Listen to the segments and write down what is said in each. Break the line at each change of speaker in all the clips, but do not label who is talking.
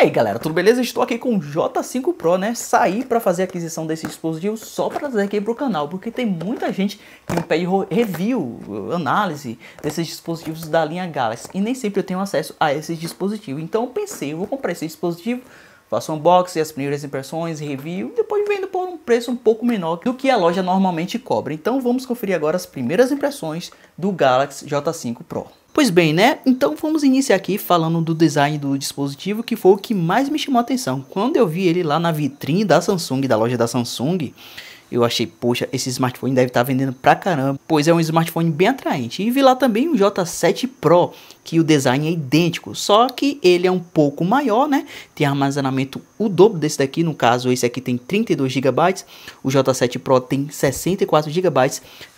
E aí galera, tudo beleza? Estou aqui com o J5 Pro, né? Saí para fazer a aquisição desse dispositivo só para trazer aqui para o canal, porque tem muita gente que me pede review, análise desses dispositivos da linha Galaxy e nem sempre eu tenho acesso a esses dispositivos. Então eu pensei, eu vou comprar esse dispositivo, faço unboxing, as primeiras impressões, review, depois vendo por um preço um pouco menor do que a loja normalmente cobra. Então vamos conferir agora as primeiras impressões do Galaxy J5 Pro. Pois bem, né? Então vamos iniciar aqui falando do design do dispositivo, que foi o que mais me chamou a atenção. Quando eu vi ele lá na vitrine da Samsung, da loja da Samsung, eu achei, poxa, esse smartphone deve estar tá vendendo pra caramba, pois é um smartphone bem atraente. E vi lá também o J7 Pro, que o design é idêntico, só que ele é um pouco maior, né? Tem armazenamento o dobro desse daqui, no caso esse aqui tem 32 GB, o J7 Pro tem 64 GB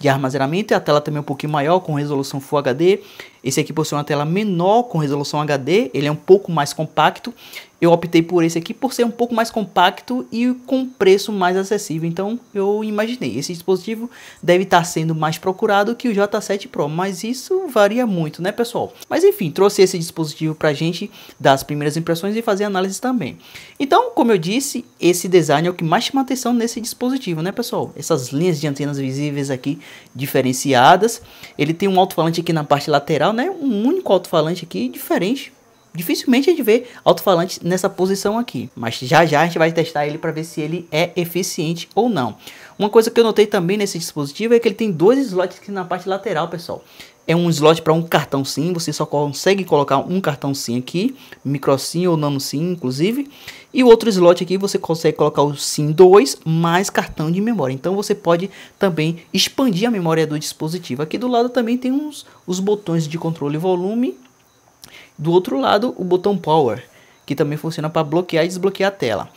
de armazenamento e a tela também é um pouquinho maior, com resolução Full HD. Esse aqui possui uma tela menor com resolução HD, ele é um pouco mais compacto. Eu optei por esse aqui por ser um pouco mais compacto e com preço mais acessível. Então eu imaginei, esse dispositivo deve estar sendo mais procurado que o J7 Pro, mas isso varia muito, né, pessoal? Mas enfim, trouxe esse dispositivo a gente dar as primeiras impressões e fazer análise também. Então, como eu disse, esse design é o que mais chama atenção nesse dispositivo, né, pessoal? Essas linhas de antenas visíveis aqui diferenciadas. Ele tem um alto-falante aqui na parte lateral, tal, né? Um único alto-falante aqui diferente. Dificilmente a gente vê alto-falante nessa posição aqui, mas já já a gente vai testar ele para ver se ele é eficiente ou não. Uma coisa que eu notei também nesse dispositivo é que ele tem dois slots aqui na parte lateral, pessoal é um slot para um cartão SIM, você só consegue colocar um cartão SIM aqui, micro SIM ou nano SIM, inclusive. E o outro slot aqui você consegue colocar o SIM 2 mais cartão de memória. Então você pode também expandir a memória do dispositivo. Aqui do lado também tem uns, os botões de controle volume. Do outro lado, o botão power, que também funciona para bloquear e desbloquear a tela.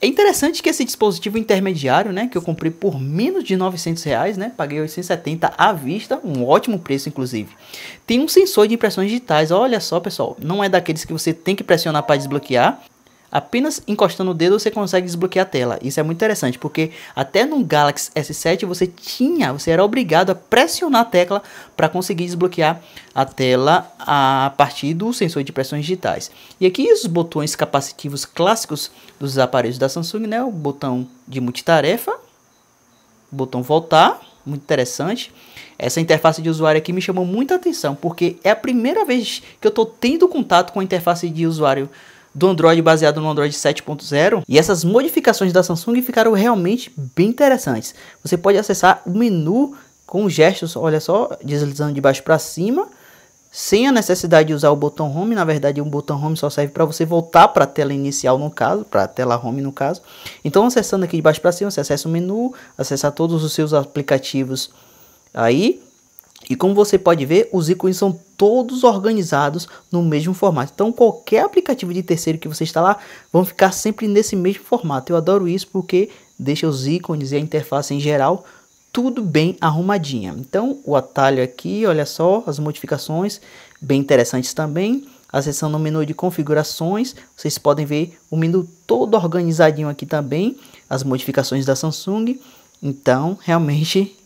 É interessante que esse dispositivo intermediário, né, que eu comprei por menos de 900 reais, né, paguei 870 à vista, um ótimo preço inclusive. Tem um sensor de impressões digitais, olha só pessoal, não é daqueles que você tem que pressionar para desbloquear, apenas encostando o dedo você consegue desbloquear a tela. Isso é muito interessante, porque até no Galaxy S7 você tinha, você era obrigado a pressionar a tecla para conseguir desbloquear a tela a partir do sensor de pressões digitais. E aqui os botões capacitivos clássicos dos aparelhos da Samsung, né? O botão de multitarefa, o botão voltar, muito interessante. Essa interface de usuário aqui me chamou muita atenção, porque é a primeira vez que eu estou tendo contato com a interface de usuário do Android baseado no Android 7.0. E essas modificações da Samsung ficaram realmente bem interessantes. Você pode acessar o menu com gestos, olha só, deslizando de baixo para cima, sem a necessidade de usar o botão home. Na verdade, um botão home só serve para você voltar para a tela inicial, no caso, para a tela home, no caso. Então, acessando aqui de baixo para cima, você acessa o menu, acessa todos os seus aplicativos aí e como você pode ver, os ícones são todos organizados no mesmo formato. Então, qualquer aplicativo de terceiro que você instalar, vão ficar sempre nesse mesmo formato. Eu adoro isso porque deixa os ícones e a interface em geral tudo bem arrumadinha. Então, o atalho aqui, olha só, as modificações, bem interessantes também. Acessando no menu de configurações, vocês podem ver o menu todo organizadinho aqui também, as modificações da Samsung. Então, realmente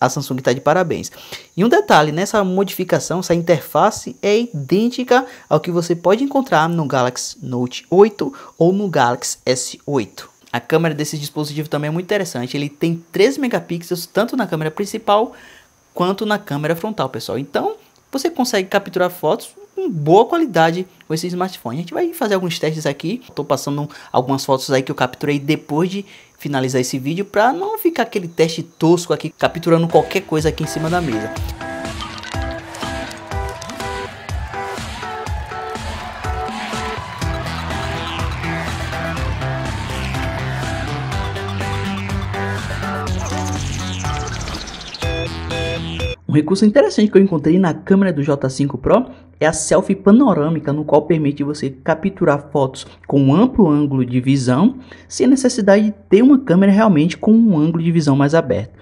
a Samsung está de parabéns. E um detalhe, nessa modificação, essa interface é idêntica ao que você pode encontrar no Galaxy Note 8 ou no Galaxy S8. A câmera desse dispositivo também é muito interessante, ele tem 3 megapixels tanto na câmera principal quanto na câmera frontal, pessoal. Então, você consegue capturar fotos com boa qualidade com esse smartphone. A gente vai fazer alguns testes aqui, estou passando algumas fotos aí que eu capturei depois de finalizar esse vídeo para não ficar aquele teste tosco aqui capturando qualquer coisa aqui em cima da mesa. Um recurso interessante que eu encontrei na câmera do J5 Pro é a selfie panorâmica, no qual permite você capturar fotos com um amplo ângulo de visão, sem a necessidade de ter uma câmera realmente com um ângulo de visão mais aberto.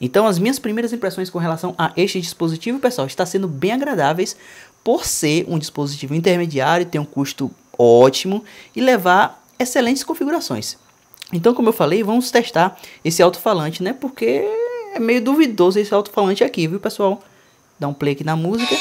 Então as minhas primeiras impressões com relação a este dispositivo, pessoal, está sendo bem agradáveis por ser um dispositivo intermediário, ter um custo ótimo e levar excelentes configurações. Então, como eu falei, vamos testar esse alto-falante, né? Porque é meio duvidoso esse alto-falante aqui, viu, pessoal? Dá um play aqui na música.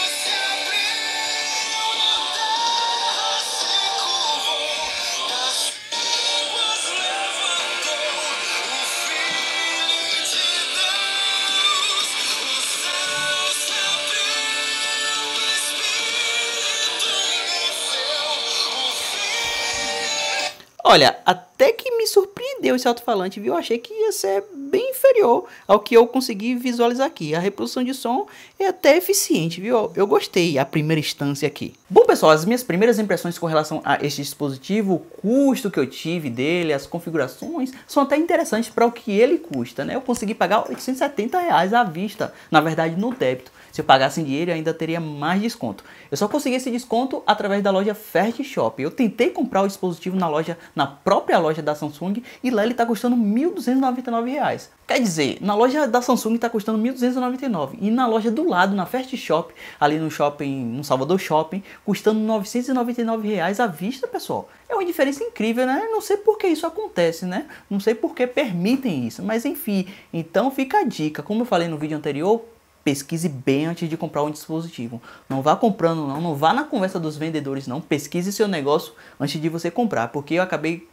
Olha, até que me surpreendeu esse alto-falante, viu? achei que ia ser bem inferior ao que eu consegui visualizar aqui. A reprodução de som é até eficiente, viu? Eu gostei a primeira instância aqui. Bom, pessoal, as minhas primeiras impressões com relação a este dispositivo, o custo que eu tive dele, as configurações, são até interessantes para o que ele custa, né? Eu consegui pagar R$ 870 reais à vista, na verdade no débito. Se eu pagasse em dinheiro, eu ainda teria mais desconto. Eu só consegui esse desconto através da loja Fast Shop. Eu tentei comprar o dispositivo na loja, na própria loja da Samsung, e lá ele está custando R$ 1.299. Quer dizer, na loja da Samsung está custando R$ 1.299 e na loja do lado, na Fast Shop, ali no shopping, no Salvador Shopping, custando R$ 999 reais à vista, pessoal. É uma diferença incrível, né? Não sei por que isso acontece, né? Não sei por que permitem isso, mas enfim. Então fica a dica. Como eu falei no vídeo anterior, pesquise bem antes de comprar um dispositivo. Não vá comprando não, não vá na conversa dos vendedores não, pesquise seu negócio antes de você comprar, porque eu acabei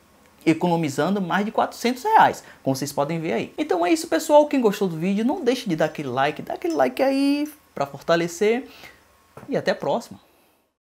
economizando mais de 400 reais, como vocês podem ver aí. Então é isso pessoal, quem gostou do vídeo, não deixe de dar aquele like, dá aquele like aí para fortalecer e até a próxima.